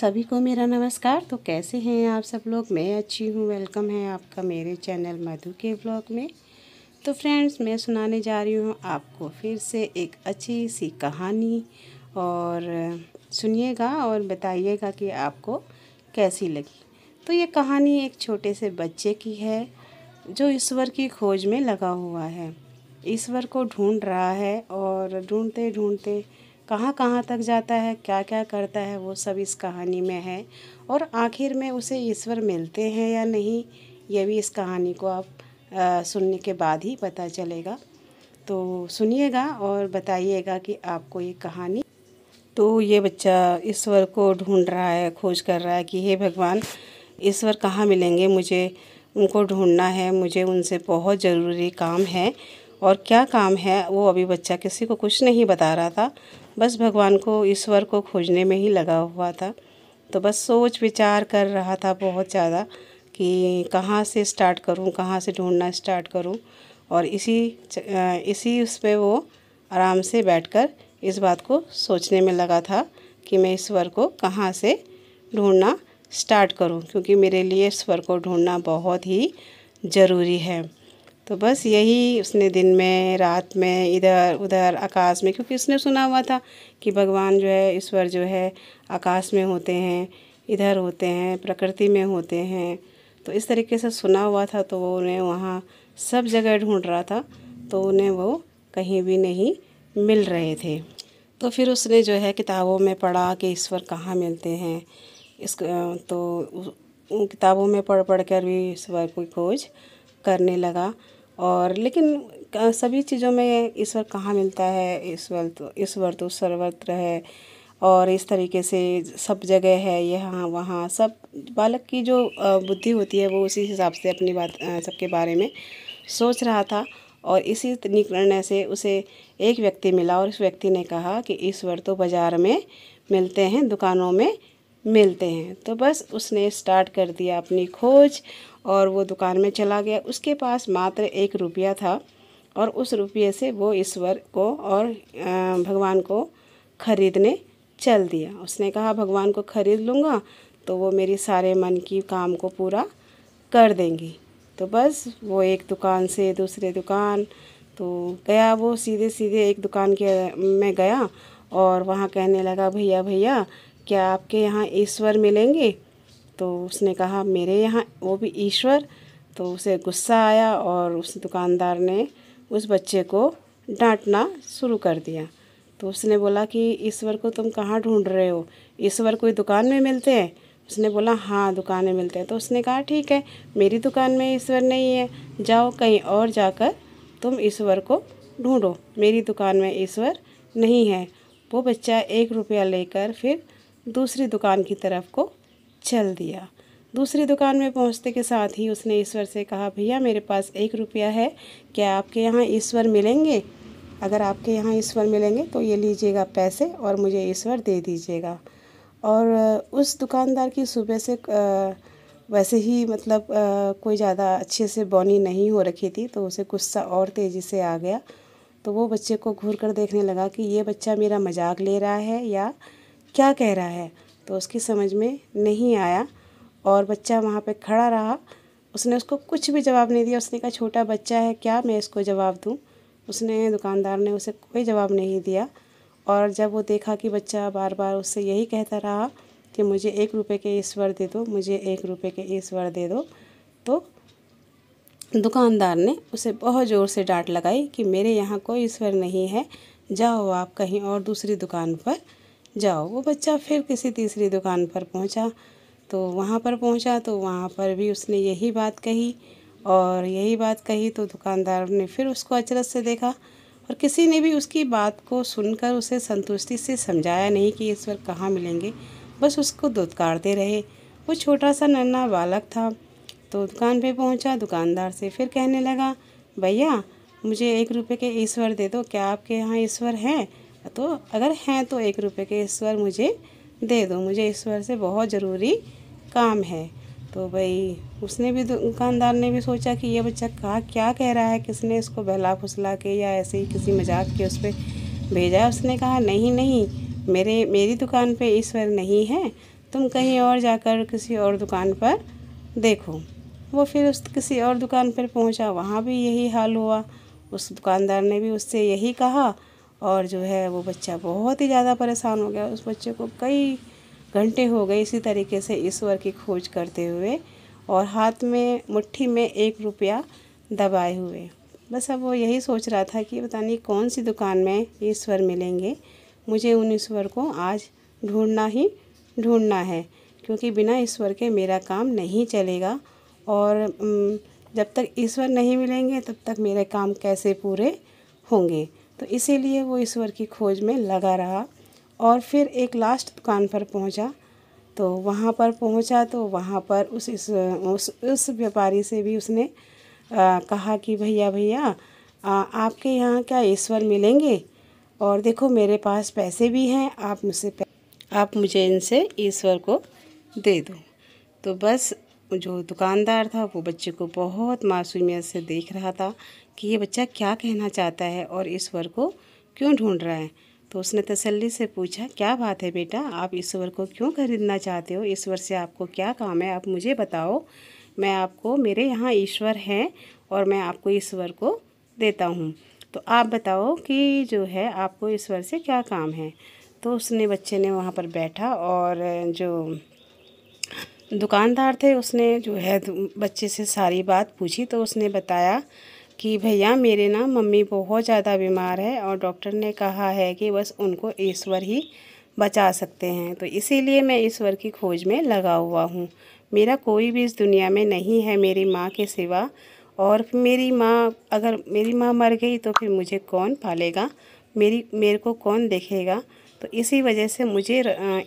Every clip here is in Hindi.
सभी को मेरा नमस्कार तो कैसे हैं आप सब लोग मैं अच्छी हूँ वेलकम है आपका मेरे चैनल मधु के ब्लॉग में तो फ्रेंड्स मैं सुनाने जा रही हूँ आपको फिर से एक अच्छी सी कहानी और सुनिएगा और बताइएगा कि आपको कैसी लगी तो ये कहानी एक छोटे से बच्चे की है जो ईश्वर की खोज में लगा हुआ है ईश्वर को ढूंढ रहा है और ढूंढते ढूंढते कहाँ कहाँ तक जाता है क्या क्या करता है वो सब इस कहानी में है और आखिर में उसे ईश्वर मिलते हैं या नहीं ये भी इस कहानी को आप आ, सुनने के बाद ही पता चलेगा तो सुनिएगा और बताइएगा कि आपको ये कहानी तो ये बच्चा ईश्वर को ढूंढ रहा है खोज कर रहा है कि हे भगवान ईश्वर कहाँ मिलेंगे मुझे उनको ढूंढना है मुझे उनसे बहुत ज़रूरी काम है और क्या काम है वो अभी बच्चा किसी को कुछ नहीं बता रहा था बस भगवान को ईश्वर को खोजने में ही लगा हुआ था तो बस सोच विचार कर रहा था बहुत ज़्यादा कि कहाँ से स्टार्ट करूँ कहाँ से ढूँढना स्टार्ट करूँ और इसी इसी उस पर वो आराम से बैठकर इस बात को सोचने में लगा था कि मैं ईश्वर को कहाँ से ढूँढना स्टार्ट करूँ क्योंकि मेरे लिए स्वर को ढूँढना बहुत ही ज़रूरी है तो बस यही उसने दिन में रात में इधर उधर आकाश में क्योंकि उसने सुना हुआ था कि भगवान जो है ईश्वर जो है आकाश में होते हैं इधर होते हैं प्रकृति में होते हैं तो इस तरीके से सुना हुआ था तो वो उन्हें वहाँ सब जगह ढूंढ रहा था तो उन्हें वो कहीं भी नहीं मिल रहे थे तो फिर उसने जो है किताबों में पढ़ा कि ईश्वर कहाँ मिलते हैं इस तो उन किताबों में पढ़ पढ़ कर भी ईश्वर की खोज करने लगा और लेकिन सभी चीज़ों में ईश्वर कहाँ मिलता है ईश्वर तो ईश्वर तो सर्वत्र है और इस तरीके से सब जगह है यहाँ वहाँ सब बालक की जो बुद्धि होती है वो उसी हिसाब से अपनी बात सबके बारे में सोच रहा था और इसी निर्णय से उसे एक व्यक्ति मिला और उस व्यक्ति ने कहा कि ईश्वर तो बाज़ार में मिलते हैं दुकानों में मिलते हैं तो बस उसने स्टार्ट कर दिया अपनी खोज और वो दुकान में चला गया उसके पास मात्र एक रुपया था और उस रुपये से वो ईश्वर को और भगवान को खरीदने चल दिया उसने कहा भगवान को खरीद लूँगा तो वो मेरी सारे मन की काम को पूरा कर देंगी तो बस वो एक दुकान से दूसरे दुकान तो गया वो सीधे सीधे एक दुकान के में गया और वहाँ कहने लगा भैया भैया क्या आपके यहाँ ईश्वर मिलेंगे तो उसने कहा मेरे यहाँ वो भी ईश्वर तो उसे गुस्सा आया और उस दुकानदार ने उस बच्चे को डांटना शुरू कर दिया तो उसने बोला कि ईश्वर को तुम कहाँ ढूंढ रहे हो ईश्वर कोई दुकान में मिलते हैं उसने बोला हाँ दुकान में मिलते हैं तो उसने कहा ठीक है मेरी दुकान में ईश्वर नहीं है जाओ कहीं और जाकर तुम ईश्वर को ढूंढो मेरी दुकान में ईश्वर नहीं है वो बच्चा एक रुपया लेकर फिर दूसरी दुकान की तरफ को चल दिया दूसरी दुकान में पहुंचते के साथ ही उसने ईश्वर से कहा भैया मेरे पास एक रुपया है क्या आपके यहाँ ईश्वर मिलेंगे अगर आपके यहाँ ईश्वर मिलेंगे तो ये लीजिएगा पैसे और मुझे ईश्वर दे दीजिएगा और उस दुकानदार की सुबह से वैसे ही मतलब कोई ज़्यादा अच्छे से बौनी नहीं हो रखी थी तो उसे गुस्सा और तेज़ी से आ गया तो वो बच्चे को घूर कर देखने लगा कि ये बच्चा मेरा मजाक ले रहा है या क्या कह रहा है तो उसकी समझ में नहीं आया और बच्चा वहाँ पे खड़ा रहा उसने उसको कुछ भी जवाब नहीं दिया उसने कहा छोटा बच्चा है क्या मैं इसको जवाब दूँ उसने दुकानदार ने उसे कोई जवाब नहीं दिया और जब वो देखा कि बच्चा बार बार उससे यही कहता रहा कि मुझे एक रुपये के ईश्वर दे दो मुझे एक रुपये के ईश्वर दे दो तो दुकानदार ने उसे बहुत ज़ोर से डांट लगाई कि मेरे यहाँ कोई ईश्वर नहीं है जाओ आप कहीं और दूसरी दुकान पर जाओ वो बच्चा फिर किसी तीसरी दुकान पर पहुंचा तो वहाँ पर पहुंचा तो वहाँ पर भी उसने यही बात कही और यही बात कही तो दुकानदार ने फिर उसको अचरज से देखा और किसी ने भी उसकी बात को सुनकर उसे संतुष्टि से समझाया नहीं कि ईश्वर कहाँ मिलेंगे बस उसको दुदकारते रहे वो छोटा सा नन्ना बालक था तो दुकान पे पहुंचा दुकानदार से फिर कहने लगा भैया मुझे एक रुपये के ईश्वर दे दो क्या आपके यहाँ ईश्वर हैं तो अगर हैं तो एक रुपये के ईश्वर मुझे दे दो मुझे ईश्वर से बहुत ज़रूरी काम है तो भाई उसने भी दुकानदार ने भी सोचा कि ये बच्चा कहा क्या कह रहा है किसने इसको बहला फुसला के या ऐसे ही किसी मजाक के उस पर भेजा उसने कहा नहीं नहीं मेरे मेरी दुकान पे ईश्वर नहीं है तुम कहीं और जाकर किसी और दुकान पर देखो वो फिर उस किसी और दुकान पर पहुंचा वहाँ भी यही हाल हुआ उस दुकानदार ने भी उससे यही कहा और जो है वो बच्चा बहुत ही ज़्यादा परेशान हो गया उस बच्चे को कई घंटे हो गए इसी तरीके से ईश्वर की खोज करते हुए और हाथ में मुट्ठी में एक रुपया दबाए हुए बस अब वो यही सोच रहा था कि पता नहीं कौन सी दुकान में ईश्वर मिलेंगे मुझे उन ईश्वर को आज ढूंढना ही ढूंढना है क्योंकि बिना ईश्वर के मेरा काम नहीं चलेगा और जब तक ईश्वर नहीं मिलेंगे तब तक मेरे काम कैसे पूरे होंगे तो इसीलिए वो ईश्वर की खोज में लगा रहा और फिर एक लास्ट दुकान पर पहुंचा तो वहाँ पर पहुंचा तो वहाँ पर उस इस उस उस व्यापारी से भी उसने आ, कहा कि भैया भैया आपके यहाँ क्या ईश्वर मिलेंगे और देखो मेरे पास पैसे भी हैं आप मुझसे आप मुझे इनसे ईश्वर को दे दो तो बस जो दुकानदार था वो बच्चे को बहुत मासूमियत से देख रहा था कि ये बच्चा क्या कहना चाहता है और ईश्वर को क्यों ढूंढ रहा है तो उसने तसल्ली से पूछा क्या बात है बेटा आप ईश्वर को क्यों खरीदना चाहते हो ईश्वर से आपको क्या काम है आप मुझे बताओ मैं आपको मेरे यहाँ ईश्वर हैं और मैं आपको ईश्वर को देता हूँ तो आप बताओ कि जो है आपको ईश्वर से क्या काम है तो उसने बच्चे ने वहाँ पर बैठा और जो दुकानदार थे उसने जो है बच्चे से सारी बात पूछी तो उसने बताया कि भैया मेरे ना मम्मी बहुत ज़्यादा बीमार है और डॉक्टर ने कहा है कि बस उनको ईश्वर ही बचा सकते हैं तो इसीलिए मैं ईश्वर की खोज में लगा हुआ हूँ मेरा कोई भी इस दुनिया में नहीं है मेरी माँ के सिवा और मेरी माँ अगर मेरी माँ मर गई तो फिर मुझे कौन पालेगा मेरी मेरे को कौन देखेगा तो इसी वजह से मुझे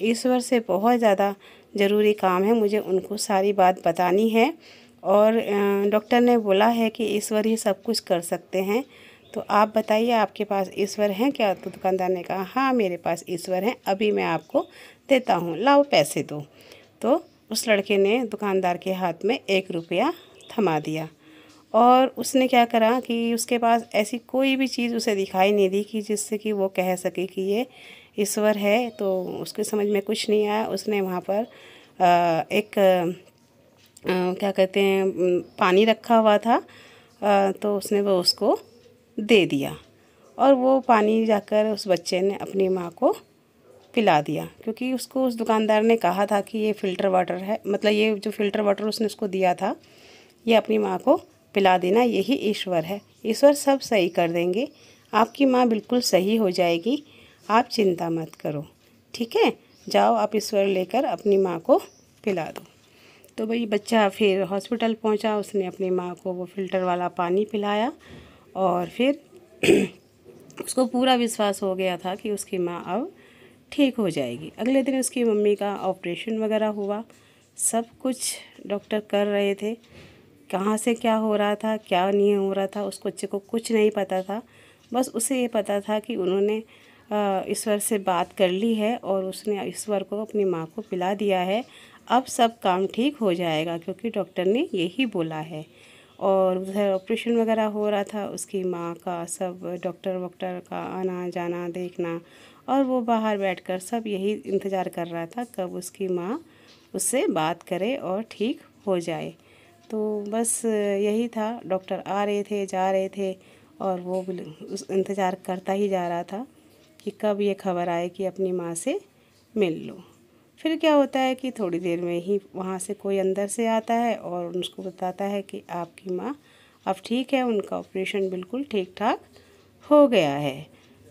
ईश्वर से बहुत ज़्यादा ज़रूरी काम है मुझे उनको सारी बात बतानी है और डॉक्टर ने बोला है कि ईश्वर ही सब कुछ कर सकते हैं तो आप बताइए आपके पास ईश्वर हैं क्या तो दुकानदार ने कहा हाँ मेरे पास ईश्वर हैं अभी मैं आपको देता हूँ लाओ पैसे दो तो उस लड़के ने दुकानदार के हाथ में एक रुपया थमा दिया और उसने क्या करा कि उसके पास ऐसी कोई भी चीज़ उसे दिखाई नहीं दी कि जिससे कि वो कह सके कि ये ईश्वर है तो उसके समझ में कुछ नहीं आया उसने वहाँ पर एक क्या कहते हैं पानी रखा हुआ था तो उसने वो उसको दे दिया और वो पानी जाकर उस बच्चे ने अपनी माँ को पिला दिया क्योंकि उसको उस दुकानदार ने कहा था कि ये फ़िल्टर वाटर है मतलब ये जो फ़िल्टर वाटर उसने उसको दिया था ये अपनी माँ को पिला देना यही ईश्वर है ईश्वर सब सही कर देंगे आपकी माँ बिल्कुल सही हो जाएगी आप चिंता मत करो ठीक है जाओ आप ईश्वर लेकर अपनी माँ को पिला दो तो भाई बच्चा फिर हॉस्पिटल पहुँचा उसने अपनी माँ को वो फिल्टर वाला पानी पिलाया और फिर उसको पूरा विश्वास हो गया था कि उसकी माँ अब ठीक हो जाएगी अगले दिन उसकी मम्मी का ऑपरेशन वगैरह हुआ सब कुछ डॉक्टर कर रहे थे कहाँ से क्या हो रहा था क्या नहीं हो रहा था उस बच्चे को कुछ नहीं पता था बस उसे ये पता था कि उन्होंने ईश्वर से बात कर ली है और उसने ईश्वर को अपनी माँ को पिला दिया है अब सब काम ठीक हो जाएगा क्योंकि डॉक्टर ने यही बोला है और उधर ऑपरेशन वगैरह हो रहा था उसकी माँ का सब डॉक्टर वॉक्टर का आना जाना देखना और वो बाहर बैठकर सब यही इंतज़ार कर रहा था कब उसकी माँ उससे बात करे और ठीक हो जाए तो बस यही था डॉक्टर आ रहे थे जा रहे थे और वो उस इंतज़ार करता ही जा रहा था कि कब ये खबर आए कि अपनी माँ से मिल लो फिर क्या होता है कि थोड़ी देर में ही वहाँ से कोई अंदर से आता है और उसको बताता है कि आपकी माँ अब ठीक है उनका ऑपरेशन बिल्कुल ठीक ठाक हो गया है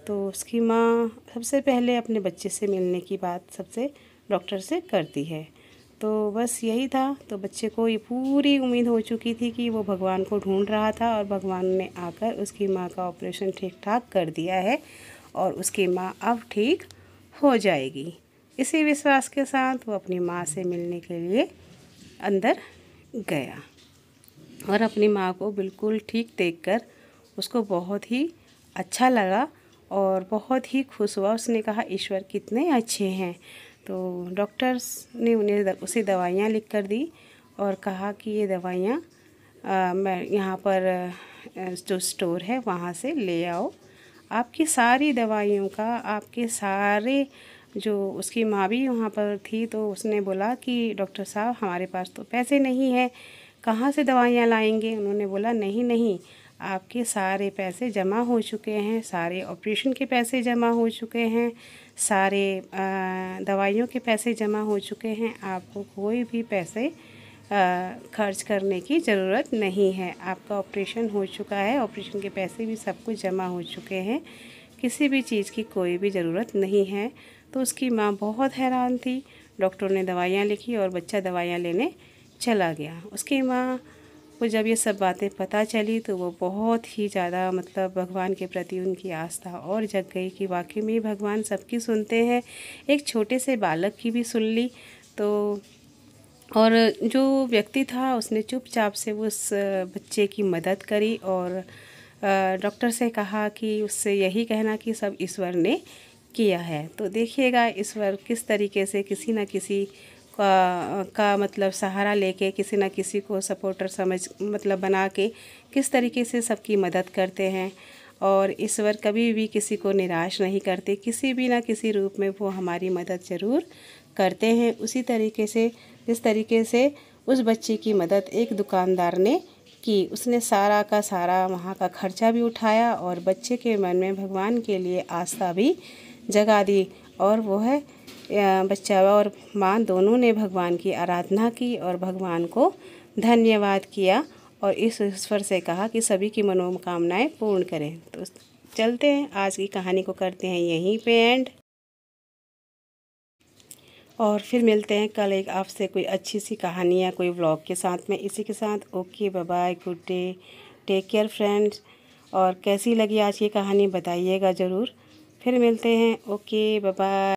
तो उसकी माँ सबसे पहले अपने बच्चे से मिलने की बात सबसे डॉक्टर से करती है तो बस यही था तो बच्चे को ये पूरी उम्मीद हो चुकी थी कि वो भगवान को ढूंढ रहा था और भगवान ने आकर उसकी माँ का ऑपरेशन ठीक ठाक कर दिया है और उसकी माँ अब ठीक हो जाएगी इसी विश्वास के साथ वो अपनी माँ से मिलने के लिए अंदर गया और अपनी माँ को बिल्कुल ठीक देखकर उसको बहुत ही अच्छा लगा और बहुत ही खुश हुआ उसने कहा ईश्वर कितने अच्छे हैं तो डॉक्टर्स ने उन्हें उसे दवाइयाँ लिख कर दी और कहा कि ये दवाइयाँ मैं यहाँ पर जो स्टोर है वहाँ से ले आओ आपकी सारी दवाइयों का आपके सारे जो उसकी माँ भी वहाँ पर थी तो उसने बोला कि डॉक्टर साहब हमारे पास तो पैसे नहीं हैं कहाँ से दवाइयाँ लाएंगे उन्होंने बोला नहीं नहीं आपके सारे पैसे जमा हो चुके हैं सारे ऑपरेशन के पैसे जमा हो चुके हैं सारे दवाइयों के पैसे जमा हो चुके हैं आपको कोई भी पैसे खर्च करने की ज़रूरत नहीं है आपका ऑपरेशन हो चुका है ऑपरेशन के पैसे भी सब कुछ जमा हो चुके हैं किसी भी चीज़ की कोई भी ज़रूरत नहीं है तो उसकी माँ बहुत हैरान थी डॉक्टर ने दवाइयाँ लिखी और बच्चा दवाइयाँ लेने चला गया उसकी माँ को जब ये सब बातें पता चली तो वो बहुत ही ज़्यादा मतलब भगवान के प्रति उनकी आस्था और जग गई कि वाकई में भगवान सबकी सुनते हैं एक छोटे से बालक की भी सुन ली तो और जो व्यक्ति था उसने चुपचाप से उस बच्चे की मदद करी और डॉक्टर से कहा कि उससे यही कहना कि सब ईश्वर ने किया है तो देखिएगा ईश्वर किस तरीके से किसी न किसी का, का मतलब सहारा लेके किसी न किसी को सपोर्टर समझ मतलब बना के किस तरीके से सबकी मदद करते हैं और ईश्वर कभी भी किसी को निराश नहीं करते किसी भी ना किसी रूप में वो हमारी मदद ज़रूर करते हैं उसी तरीके से जिस तरीके से उस बच्चे की मदद एक दुकानदार ने कि उसने सारा का सारा वहाँ का खर्चा भी उठाया और बच्चे के मन में भगवान के लिए आस्था भी जगा दी और वो है बच्चा और माँ दोनों ने भगवान की आराधना की और भगवान को धन्यवाद किया और इस ईश्वर से कहा कि सभी की मनोकामनाएं पूर्ण करें तो चलते हैं आज की कहानी को करते हैं यहीं पे एंड और फिर मिलते हैं कल एक आपसे कोई अच्छी सी कहानी या कोई व्लॉग के साथ में इसी के साथ okay bye good day take care friends और कैसी लगी आज की कहानी बताइएगा ज़रूर फिर मिलते हैं ओके बाय